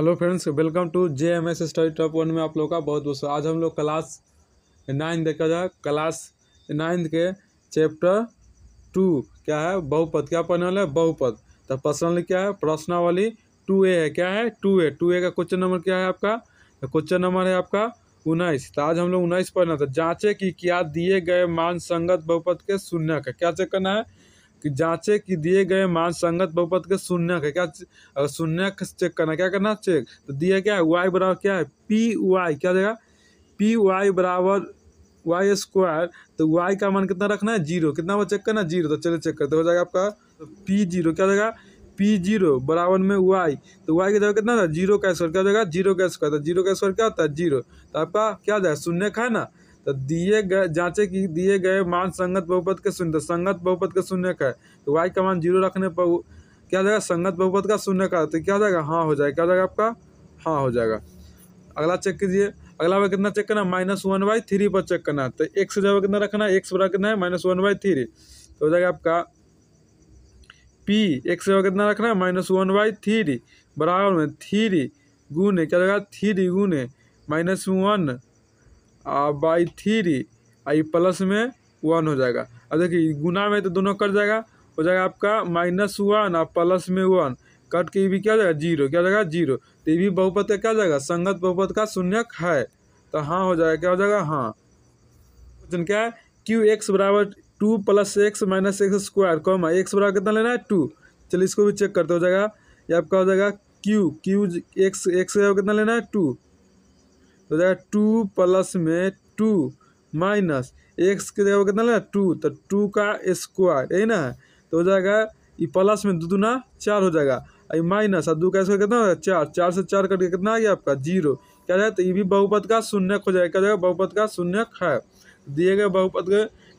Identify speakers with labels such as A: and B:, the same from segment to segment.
A: hello friends welcome to J M S study top one में आप लोग का बहुत बहुत आज हम लोग क्लास नाइन्थ देखा जाए क्लास नाइन्थ के चैप्टर टू क्या है बहुपद क्या पढ़ने वाला है बहुपद तो प्रश्नावली क्या है प्रश्नावली टू ए है क्या है टू ए टू ए का क्वेश्चन नंबर क्या है आपका क्वेश्चन नंबर है आपका उन्नीस तो आज हम लोग उन्नीस पढ़ना था जाँचें कि क्या दिए गए मान संगत बहुपद के शून्य का क्या चेक करना है कि जांचे कि दिए गए मान संगत बहुपद के शून्य है क्या अगर शून्य चेक करना क्या करना चेक तो दिया क्या है वाई बराबर क्या है पी वाई क्या देगा पी वाई बराबर वाई स्क्वायर तो वाई का मान कितना रखना है जीरो कितना वो चेक करना जीरो तो चलिए चेक करते हो जाएगा आपका पी जीरो क्या देगा पी जीरो बराबर में वाई तो वाई की जगह कितना था जीरो का स्क्वायर क्या देगा जीरो का स्क्वायर तो जीरो का स्क्वायर क्या होता है जीरो तो आपका क्या जाएगा शून्य का है ना तो दिए गए जांचे कि दिए गए मान संगत बहुपद के शून्य तो संगत बहुपद के शून्य का है तो वाई का मान जीरो रखने पर क्या जाएगा संगत बहुपद का शून्य का तो क्या जाएगा हाँ हो जाएगा क्या जाएगा आपका हाँ हो जाएगा अगला चेक कीजिए अगला बार कितना चेक करना है माइनस वन बाई थ्री पर चेक करना तो एक से जगह कितना रखना है एक से बड़ा कितना है माइनस वन बाई थ्री तो हो जाएगा आपका पी एक से कितना रखना है माइनस वन बाई थ्री बराबर में थ्री गुने क्या जाएगा थ्री गुने माइनस वन बाई थ्री और ये प्लस में वन हो जाएगा अब देखिए गुना में तो दोनों कट जाएगा हो जाएगा आपका माइनस वन और प्लस में वन कट के भी क्या जाएगा जीरो क्या जाएगा जीरो तो ये भी बहुपत का क्या जाएगा संगत बहुपत का शून्यक है तो हाँ हो जाएगा क्या हो जाएगा हाँ क्वेश्चन क्या है क्यू एक्स बराबर two plus X minus X square comma X बराबर कितना लेना है टू चलिए इसको भी चेक करते हो जाएगा ये आपका हो जाएगा क्यू क्यू एक्स एक्स कितना लेना है टू तो जाएगा टू प्लस में टू माइनस एक्स के जगह कितना लेना टू तो टू का स्क्वायर यही ना है तो हो जाएगा ये प्लस में दो दूना चार हो जाएगा ये माइनस और दो का स्क्वायर कितना हो जाएगा चार चार से चार करके कितना आ गया आपका जीरो क्या जाए तो ये भी बहुपत का शून्यक हो जाएगा क्या जाएगा बहुपत का शून्यक है दिए गए बहुपत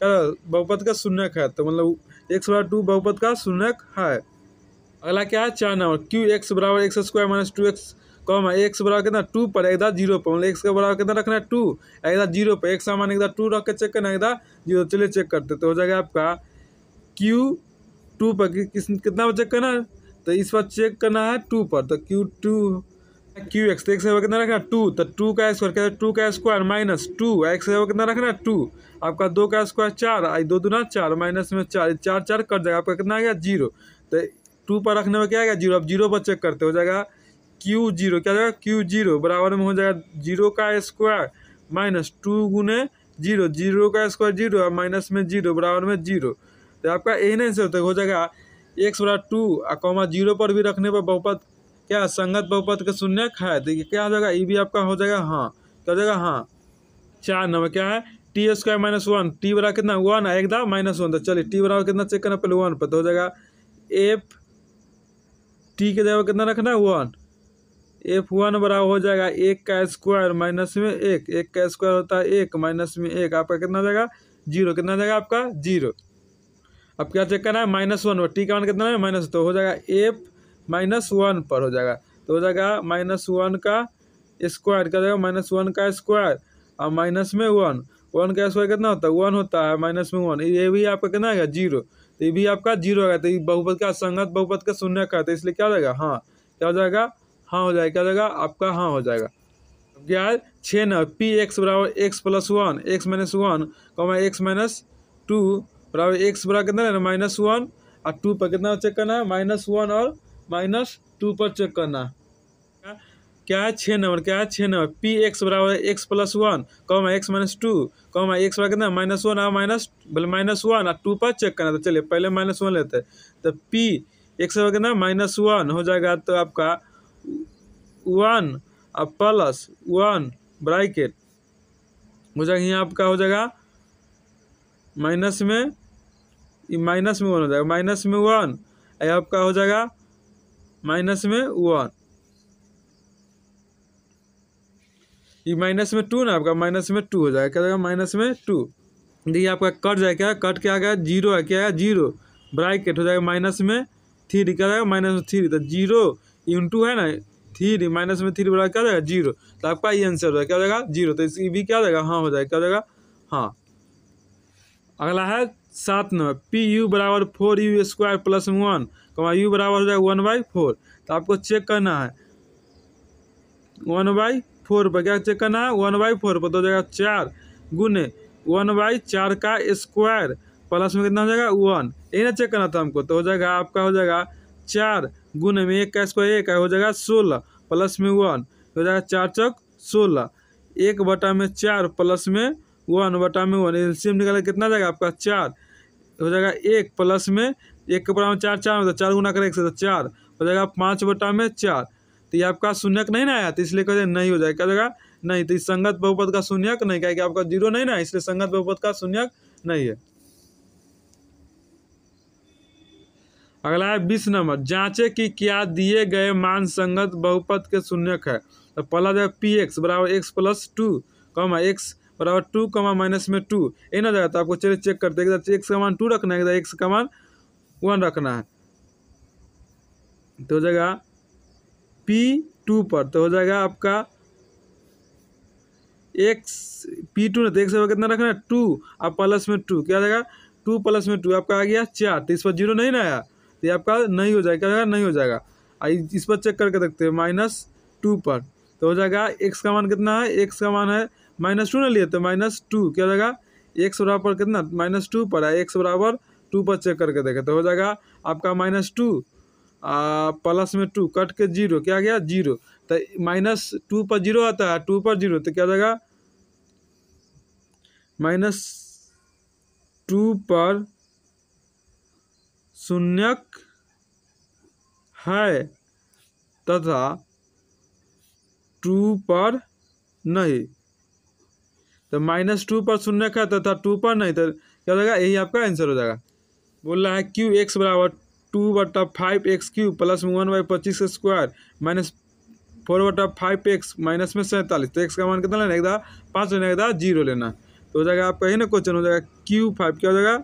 A: का बहुपत का शून्यक है तो मतलब एक्स बराबर टू बहुपत का शून्यक है अगला क्या है चार नंबर क्यू एक्स बराबर X square minus two X तो हम एक्स बराबर कितना टू पर एक जीरो पर मतलब एक्स का बराबर कितना रखना है टू एक जीरो पर एक सामान एक टू रख के चेक करना एक दार जीरो चलिए चेक करते तो हो जाएगा आपका क्यू टू पर किस कितना पर चेक करना है तो इस पर चेक करना है टू पर तो Q two Q X X का कितना रखना टू तो टू का स्क्वायर क्या टू का स्क्वायर माइनस टू एक्स का कितना रखना है टू आपका दो का स्क्वायर चार आई दो दूना चार माइनस में चार चार चार कट जाएगा आपका कितना आ गया जीरो तो टू पर रखने में क्या आ गया जीरो आप जीरो पर चेक करते हो जाएगा क्यू जीरो क्या जाएगा क्यू जीरो बराबर में हो जाएगा जीरो का स्क्वायर माइनस टू गुने जीरो जीरो का स्क्वायर जीरो और माइनस में जीरो बराबर में जीरो तो आपका एन आंसर तक हो जाएगा एक्स बड़ा टू और कॉमा जीरो पर भी रखने पर बहुपत क्या संगत बहुपत का शून्य खाए देखिए क्या हो जाएगा ये भी आपका हो जाएगा हाँ क्या हो जाएगा हाँ चार नंबर क्या है T square minus one T बराबर कितना वन है एकदम माइनस वन तो चलिए टी बराबर कितना चेक करना पहले वन पर तो हो जाएगा एफ टी के जगह कितना रखना है वन एफ वन बराबर हो जाएगा एक का स्क्वायर माइनस में एक एक का स्क्वायर होता है एक माइनस में एक आपका कितना जाएगा जीरो कितना जाएगा आपका जीरो अब क्या चेक करना है माइनस वन टी का वन कितना है माइनस तो हो जाएगा एफ माइनस वन पर हो जाएगा तो हो जाएगा माइनस वन का स्क्वायर क्या जाएगा माइनस वन का स्क्वायर और माइनस में वन वन का स्क्वायर कितना होता है वन होता है माइनस में वन ये भी आपका कितना आएगा जीरो तो ये भी आपका जीरो आएगा तो ये बहुपत का संगत बहुपत का शून्य का तो इसलिए क्या हो जाएगा हाँ क्या हो जाएगा हाँ हो जाएगा क्या हो जाएगा आपका हाँ हो जाएगा क्या है छः न पी एक्स बराबर x plus one X minus one comma X minus two बराबर एक्स बराबर कितना है माइनस वन और टू पर कितना चेक करना है माइनस वन और माइनस टू पर चेक करना है क्या है छः नंबर क्या है छः नंबर पी एक्स बराबर एक्स प्लस वन है एक्स माइनस टू है एक्स बराबर कितना माइनस वन और माइनस बोले माइनस वन और टू पर चेक करना तो चलिए पहले माइनस वन लेते हैं तो पी एक्स बराबर कितना माइनस वन हो जाएगा तो आपका वन और प्लस वन ब्राइकेट हो जाएगा यहाँ आपका हो जाएगा माइनस में माइनस में वन हो जाएगा माइनस में वन यह आपका हो जाएगा माइनस में वन ये माइनस में टू ना आपका माइनस में टू हो जाएगा क्या जाएगा माइनस में टू देखिए आपका कट जाएगा क्या कट क्या आ गया जीरो है क्या आएगा जीरो ब्राइकेट हो जाएगा माइनस में थ्री क्या जाएगा माइनस में थ्री तो जीरो इंटू है ना थ्री माइनस में थ्री बराबर क्या जाएगा जीरो तो आपका ये आंसर हो जाएगा क्या हो जाएगा जीरो तो इसकी भी e क्या हो जाएगा हाँ हो जाएगा क्या हो जाएगा हाँ अगला है सात नंबर पी यू बराबर four U square plus one comma U बराबर हो जाएगा वन बाई फोर तो आपको चेक करना है वन बाई फोर पर क्या चेक करना है वन बाई फोर पर तो हो जाएगा चार गुने वन बाई चार का स्क्वायर प्लस में कितना हो जाएगा वन यही ना चेक करना था हमको तो हो जाएगा आपका हो जाएगा चार गुने में एक का स्क्वायर एक का हो जाएगा सोलह प्लस में वन हो जाएगा चार चौक सोलह एक बटा में चार प्लस में वन बटा में वन एलसीएम निकाला कितना जाएगा आपका चार हो जाएगा एक प्लस में एक के बटा में चार चार होता तो है चार गुना करें एक से तो चार हो जाएगा पाँच बटा में चार तो ये आपका शून्यक नहीं ना आया तो इसलिए कह नहीं हो जाएगा क्या जाएगा नहीं तो इस संगत बहुपद का शून्यक नहीं क्या आपका जीरो नहीं ना इसलिए संगत बहुपद का शून्यक नहीं है अगला है बीस नंबर जांचे कि क्या दिए गए मान संगत बहुपद के शून्यक है तो पहला जाएगा पी एक्स बराबर x plus two comma X बराबर टू कमा माइनस में टू ए ना जाएगा तो आपको चलिए चेक करते हैं एक्स का मान टू रखना है एक्स का मान वन रखना है तो हो जाएगा पी टू पर तो हो जाएगा आपका एक्स पी टू ना तो एक्स कितना रखना है टू और प्लस में टू क्या जाएगा टू प्लस में टू आपका आ गया चार तो इस पर जीरो नहीं ना आया तो ये आपका नहीं हो जाएगा क्या नहीं हो जाएगा इस पर चेक करके देखते हैं माइनस टू पर तो हो जाएगा एक्स का मान कितना है एक्स का मान है माइनस टू ना लिए तो माइनस टू क्या हो जाएगा एक्स बराबर कितना माइनस टू पर है एक्स बराबर टू पर चेक करके देखें तो हो जाएगा आपका माइनस टू प्लस में टू कट के जीरो क्या गया जीरो तो माइनस टू पर जीरो आता है टू पर जीरो तो क्या जाएगा माइनस टू पर शून्यक है तथा टू पर नहीं तो माइनस टू पर शून्य है तथा टू पर नहीं तो क्या हो जाएगा यही आपका आंसर हो जाएगा बोल रहा है क्यू एक्स बराबर टू बटा five x cube plus one by पच्चीस स्क्वायर माइनस फोर बटा फाइव एक्स माइनस में सैंतालीस तो एक्स का मान कितना लेना एक दा पाँच लेना एक दा जीरो लेना तो हो जाएगा आपका यही ना क्वेश्चन हो जाएगा क्यू फाइव क्या हो जाएगा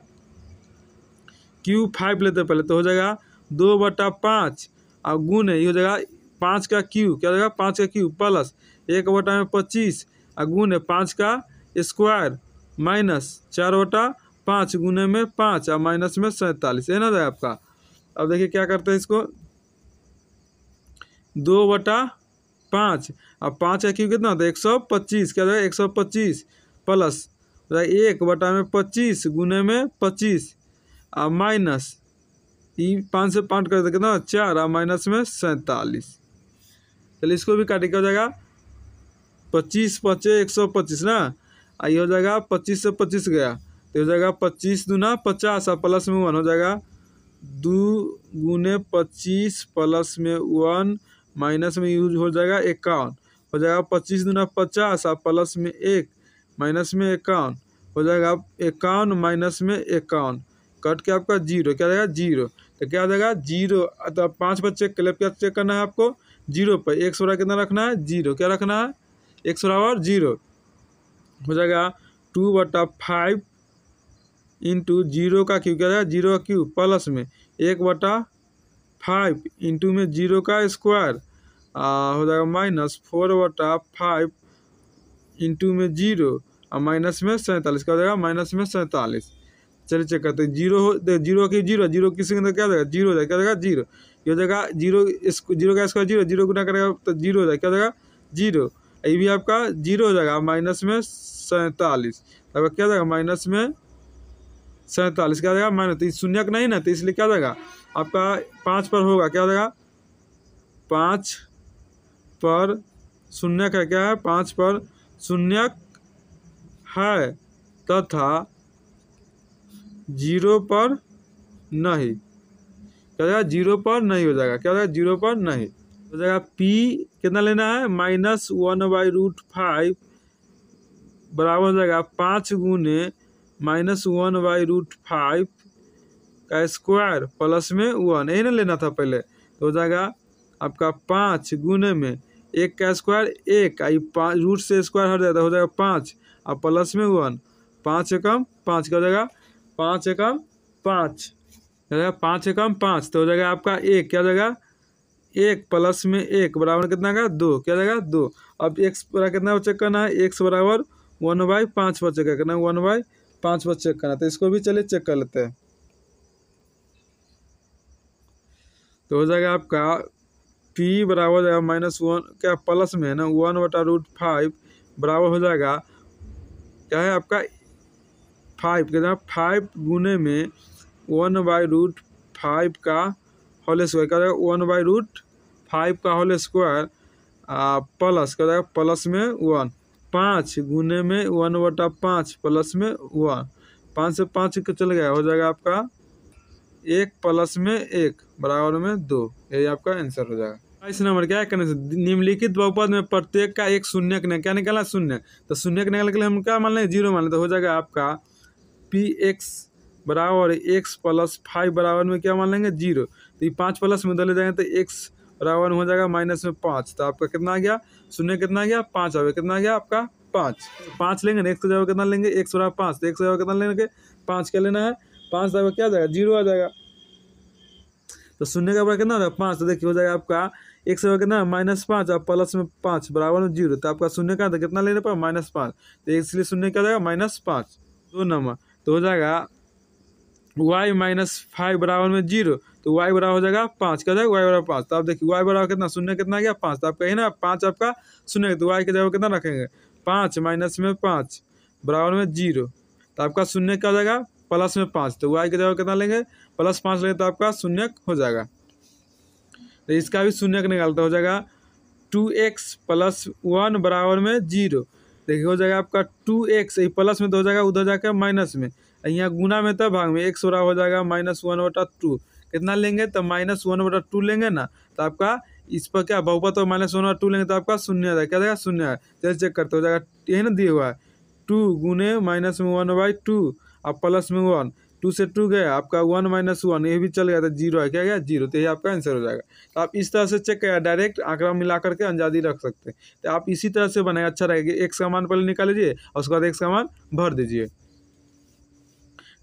A: क्यूब फाइव लेते पहले तो हो जाएगा दो बटा पाँच और गुण है ये हो जाएगा पाँच का क्यू क्या हो जाएगा पाँच का क्यू प्लस एक बटा में पच्चीस और गुण है पाँच का स्क्वायर माइनस चार बटा पाँच गुने में पाँच और माइनस में सैंतालीस है ना जाए आपका अब देखिए क्या करते हैं इसको दो बटा पाँच अब पाँच का क्यू कितना होता है एक सौ पच्चीस क्या हो जाएगा एक सौ पच्चीस प्लस एक बटा में पच्चीस गुने में पच्चीस आ माइनस ई पाँच से पाँच कर कितना चार और माइनस में सैंतालीस चलिए इसको भी काटे क्या हो जाएगा पच्चीस पचे एक सौ पच्चीस ना आ ये हो जाएगा पच्चीस से पच्चीस गया तो हो जाएगा पच्चीस दूना पचास और प्लस में वन हो जाएगा दो गुने पच्चीस प्लस में वन माइनस में यूज हो जाएगा इक्यावन हो जाएगा पच्चीस दूना पचास और प्लस में एक माइनस में इक्यावन हो जाएगा इक्यावन माइनस में इक्यावन कट के आपका जीरो क्या रहेगा जीरो तो क्या आ जाएगा जीरो तो आप पाँच पर चेक क्लब क्या चेक करना है आपको जीरो पर एक सोरा कितना रखना है जीरो क्या रखना है एक सोरा और जीरो हो जाएगा टू बटा फाइव इंटू जीरो का क्यू क्या जाएगा जीरो का क्यू प्लस में एक बटा फाइव इंटू में जीरो का स्क्वायर हो जाएगा माइनस फोर बटा फाइव इंटू में जीरो और माइनस में सैंतालीस क्या हो जाएगा माइनस में सैंतालीस चलिए चेक करते हैं जीरो हो तो जीरो की जीरो जीरो किसी के अंदर क्या देगा जाएगा जीरो हो जाएगा क्या देगा जीरो ये हो जाएगा जीरो जीरो का स्क्वायर जीरो जीरो गुना करेगा तो जीरो हो जाएगा क्या देगा जीरो ये भी आपका जीरो हो जाएगा माइनस में सैंतालीस अब क्या देगा जाएगा माइनस में सैंतालीस क्या जाएगा माइनस तीस तो शून्य का नहीं ना तो इसलिए क्या जाएगा आपका पाँच पर होगा क्या देगा पाँच पर शून्य का क्या है पाँच पर शून्य है तथा जीरो पर नहीं क्या हो जाएगा जीरो पर नहीं हो जाएगा क्या हो जाएगा जीरो पर नहीं हो जाएगा पी कितना लेना है minus one by root five बराबर हो जाएगा पाँच गुने minus one by root five का स्क्वायर प्लस में वन यही ना लेना था पहले तो हो जाएगा आपका पाँच गुने में एक का स्क्वायर एक आई पाँच रूट से स्क्वायर हट जाएगा हो जाएगा पाँच और प्लस में वन पाँच एकम पाँच का हो जाएगा पाँच एकम पाँच हो जाएगा पाँच एकम पाँच तो हो जाएगा आपका एक क्या हो जाएगा एक प्लस में एक बराबर कितना का दो क्या जाएगा दो अब एक्स बराबर कितना बच्चे करना है एक्स बराबर वन बाई पाँच बच्चे का करना है वन बाई पाँच पर चेक करना तो इसको भी चलिए चेक कर लेते हैं तो हो जाएगा आपका पी बराबर हो जाएगा माइनस वन क्या प्लस में है ना वन बटा रूट फाइव बराबर हो जाएगा क्या है आपका फाइव हैं फाइव गुने में वन बाई रूट फाइव का होल स्क्वायर क्या जाएगा वन बाई रूट फाइव का होल स्क्वायर प्लस क्या जाएगा प्लस में वन पाँच गुने में वन बटा पाँच प्लस में वन पाँच से पाँच चल गया हो जाएगा आपका एक प्लस में एक बराबर में दो यही आपका आंसर हो जाएगा इस नंबर क्या करने से निम्नलिखित बहुपद में प्रत्येक का एक शून्य क्या निकाला शून्य तो शून्य निकालने के लिए हम क्या मान लें जीरो मान लें तो हो जाएगा आपका पी एक्स बराबर एक्स प्लस फाइव बराबर में क्या मान लेंगे जीरो तो ये पाँच प्लस में उधर ले जाएंगे तो एक्स बराबर हो जाएगा माइनस में पाँच तो आपका कितना आ गया शून्य कितना आ गया पाँच आ गया कितना आ गया आपका पाँच पाँच लेंगे ना एक्स का कितना लेंगे एक्स बराबर पाँच तो एक्स बराबर कितना लेंगे पाँच क्या लेना है पाँच तो बराबर क्या आ जाएगा जीरो आ जाएगा तो शून्य का बराबर कितना हो जाएगा पाँच तो देखिए हो जाएगा आपका एक सौ कितना माइनस पाँच और प्लस में पाँच बराबर में जीरो तो आपका शून्य का कितना लेने पर माइनस पाँच तो इसलिए शून्य क्या जाएगा माइनस पाँच दो नंबर तो हो जाएगा वाई माइनस फाइव बराबर में जीरो तो वाई बराबर हो जाएगा पाँच का जाएगा वाई बराबर पाँच तो आप देखिए वाई बराबर कितना शून्य कितना गया पाँच तो आप कहीं ना पाँच आपका शून्य तो वाई के जगह कितना रखेंगे पाँच माइनस में पाँच बराबर में जीरो तो आपका शून्य क्या हो जाएगा प्लस में पाँच तो वाई के जगह कितना लेंगे प्लस पाँच लेंगे तो आपका शून्य हो जाएगा तो इसका भी शून्य निकालता हो जाएगा टू एक्स प्लस वन बराबर में जीरो देखिए हो जाएगा आपका टू एक्स प्लस में तो हो जाएगा उधर जाकर माइनस में यहाँ गुना में था तो भाग में एक्स बड़ा हो जाएगा माइनस वन बटा टू कितना लेंगे तो माइनस वन बटा टू लेंगे ना तो आपका इस पर क्या बहुपत तो माइनस वन बटा टू लेंगे तो आपका शून्य आ जाएगा क्या जाएगा शून्य आ चलिए चेक करते हो जाएगा यही ना दिए हुआ है टू गुने माइनस में वन बाई टू और प्लस में वन टू से टू गया आपका वन माइनस वन ये भी चल गया था जीरो है क्या गया जीरो तो ये आपका आंसर हो जाएगा तो आप इस तरह से चेक करें डायरेक्ट आंकड़ा मिला करके अंजादी रख सकते हैं तो आप इसी तरह से बनाए अच्छा रहेगा एक सामान पहले निकाल लीजिए और उसके बाद एक सामान भर दीजिए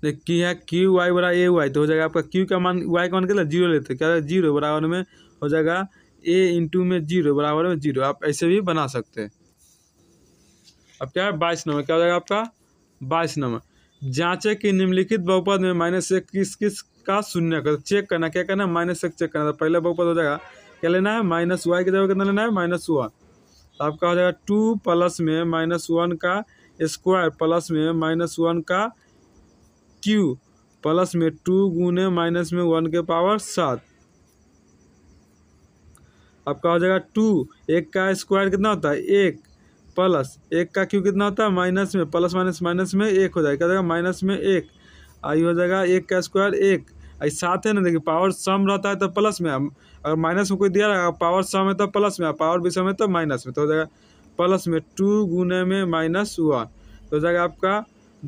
A: देखिए है क्यू वाई बड़ा ए वाई तो हो जाएगा आपका क्यू का मान वाई का मान कितना जीरो लेते क्या जीरो बराबर में हो जाएगा ए इंटू में जीरो बराबर में जीरो आप ऐसे भी बना सकते हैं अब क्या है बाईस नंबर क्या हो जाएगा आपका बाईस नंबर जाँचे कि निम्नलिखित बहुपद में माइनस एक किस किस का शून्य कर चेक करना क्या करना माइनस एक चेक करना तो पहला बहुपद हो जाएगा क्या लेना है माइनस वाई की जगह कितना लेना है माइनस वन तो आपका हो जाएगा टू प्लस में माइनस वन का स्क्वायर प्लस में माइनस वन का क्यू प्लस में टू गुने माइनस में वन के पावर सात आपका हो जाएगा टू एक का स्क्वायर कितना होता है एक प्लस एक का क्यू कितना होता है माइनस में प्लस माइनस माइनस में एक हो जाएगा क्या जाएगा माइनस में एक आई हो जाएगा एक का स्क्वायर एक आई साथ है ना देखिए पावर सम रहता है तो प्लस में अगर माइनस में कोई दिया रहेगा पावर सम है तो प्लस में पावर भी सम है तो माइनस में तो हो जाएगा प्लस में टू गुने में माइनस वन तो हो जाएगा आपका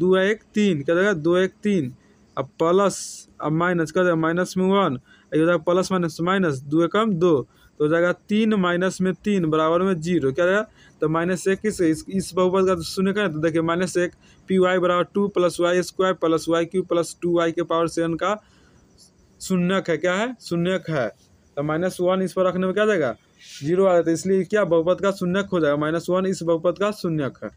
A: दो एक तीन क्या जाएगा दो एक तीन अब प्लस अब माइनस क्या जाएगा माइनस में वन हो जाएगा प्लस माइनस माइनस दो एकम दो तो जाएगा तीन माइनस में तीन बराबर में जीरो क्या रहेगा तो माइनस एक इस इस बहुपद का शून्य करें तो देखिए माइनस एक पी वाई बराबर two plus y square plus y cube plus two y के पावर सेवन का शून्य है क्या है शून्यक है तो माइनस वन इस पर रखने में क्या जाएगा जीरो आ जाता है तो इसलिए क्या बहुपद का शून्यक हो जाएगा माइनस वन इस बहुपद का शून्य है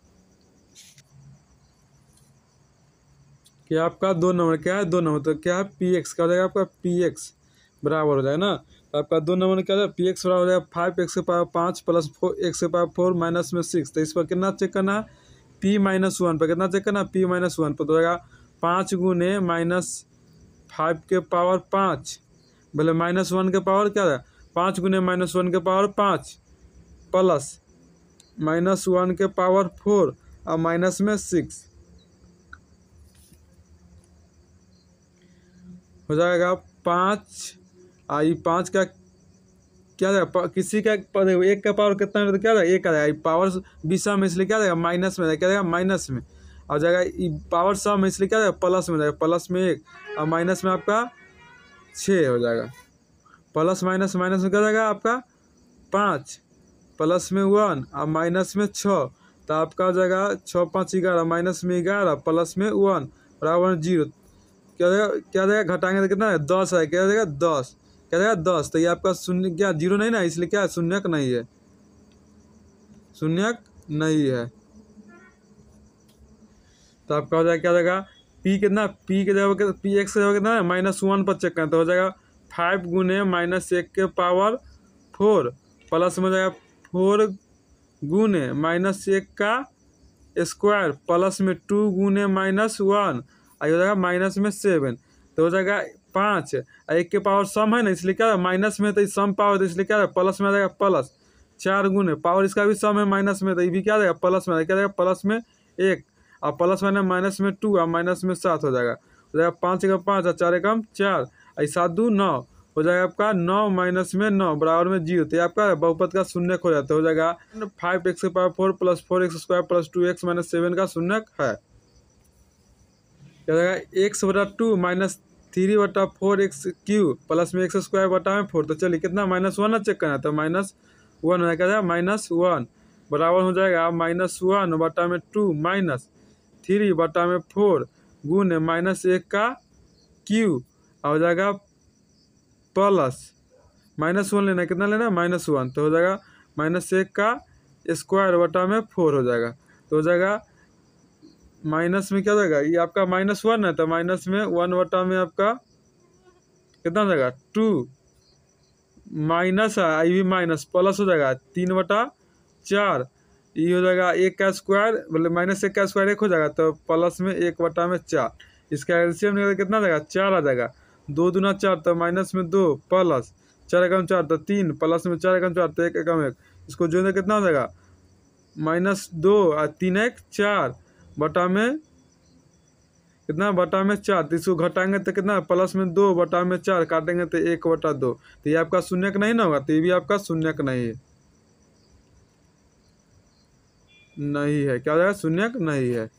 A: कि आपका दो नंबर क्या है दो नंबर तो क्या है पी एक्स का हो जाएगा आपका पी एक्स बराबर हो जाएगा ना तो आपका दो नंबर क्या है पी एक्स बराबर हो जाएगा फाइव एक्स के पावर पाँच प्लस फोर एक्स के पावर फोर माइनस में सिक्स तो इस पर कितना चेक करना है पी माइनस वन पर कितना चेक करना है पी माइनस वन पर तो होगा पाँच गुने माइनस फाइव के पावर पाँच बोले माइनस वन के पावर क्या है पाँच गुने माइनस वन के पावर पाँच प्लस माइनस वन के पावर फोर और माइनस में सिक्स हो जाएगा पाँच आई पाँच का क्या जाएगा किसी का देखो एक का पावर कितना है तो क्या जाएगा एक का जाएगा पावर बी में इसलिए क्या जाएगा माइनस में रहेगा क्या जाएगा माइनस में और जाएगा पावर सौ में इसलिए क्या जाएगा प्लस में जाएगा प्लस में एक और माइनस में आपका छः हो जाएगा प्लस माइनस माइनस में क्या जाएगा आपका पाँच प्लस में वन और माइनस में छः तो आपका हो जाएगा छः पाँच ग्यारह माइनस में ग्यारह प्लस में वन बराबर जीरो क्या जाएगा क्या जाएगा घटाएंगे तो कितना है दस आएगा क्या जाएगा दस क्या रहेगा दस तो ये आपका शून्य क्या जीरो नहीं ना इसलिए क्या शून्यक नहीं है शून्यक नहीं है तो आपका हो जाएगा क्या हो जाएगा पी कितना पी के जगह पी एक्स के जगह कितना है माइनस वन पर चेक करें तो हो जाएगा फाइव गुने माइनस एक के पावर फोर प्लस में हो जाएगा फोर गुने माइनस एक का स्क्वायर प्लस में टू गुने माइनस वन आ जाएगा माइनस में सेवन तो हो जाएगा पाँच एक के पावर सम है ना इसलिए क्या माइनस में तो सम पावर तो इसलिए क्या प्लस में आ जाएगा प्लस चार गुण पावर इसका भी सम है माइनस में तो ये भी क्या जाएगा प्लस में क्या जाएगा प्लस में एक और प्लस में माइनस में टू और माइनस में सात हो जाएगा हो जाएगा पाँच एकम पाँच और चार एकम चार और सात दू नौ हो जाएगा आपका नौ माइनस में नौ बराबर में जीरो तो आपका बहुपत का शून्य हो जाता है हो जाएगा फाइव एक्स के power four plus four x square plus two x minus seven का शून्य है क्या जाएगा एक्स बटा टू माइनस थ्री बटा फोर एक्स क्यू प्लस में एक्स स्क्वायर बटा में फोर तो चलिए कितना माइनस वन चेक करना तो माइनस वन होना जाएगा माइनस वन बराबर हो जाएगा माइनस वन बटा में टू माइनस थ्री बटा में फोर गुण माइनस एक का क्यू हो जाएगा प्लस माइनस वन लेना कितना लेना माइनस वन तो हो जाएगा माइनस एक का स्क्वायर बटा में फोर हो जाएगा तो हो जाएगा माइनस में क्या जाएगा ये आपका माइनस वन है तो माइनस में वन वटा में आपका कितना जाएगा टू माइनस है आई भी माइनस प्लस हो जाएगा तीन वटा चार ये हो जाएगा एक का स्क्वायर मतलब माइनस एक का स्क्वायर एक हो जाएगा तो प्लस में एक वटा में चार इसका एल्शियम निकल कितना जाएगा चार आ जाएगा दो दुना चार तो माइनस में दो प्लस चार एकम चार तो तीन प्लस में चार एकम चार तो एक एकम एक इसको जो कितना हो जाएगा माइनस दो और तीन एक चार बटा में कितना बटा में चार तो इसको घटाएंगे तो कितना प्लस में दो बटा में चार काटेंगे तो एक बटा दो तो ये आपका शून्य का नहीं ना होगा तो ये भी आपका शून्य का नहीं है नहीं है क्या हो जाएगा शून्य नहीं है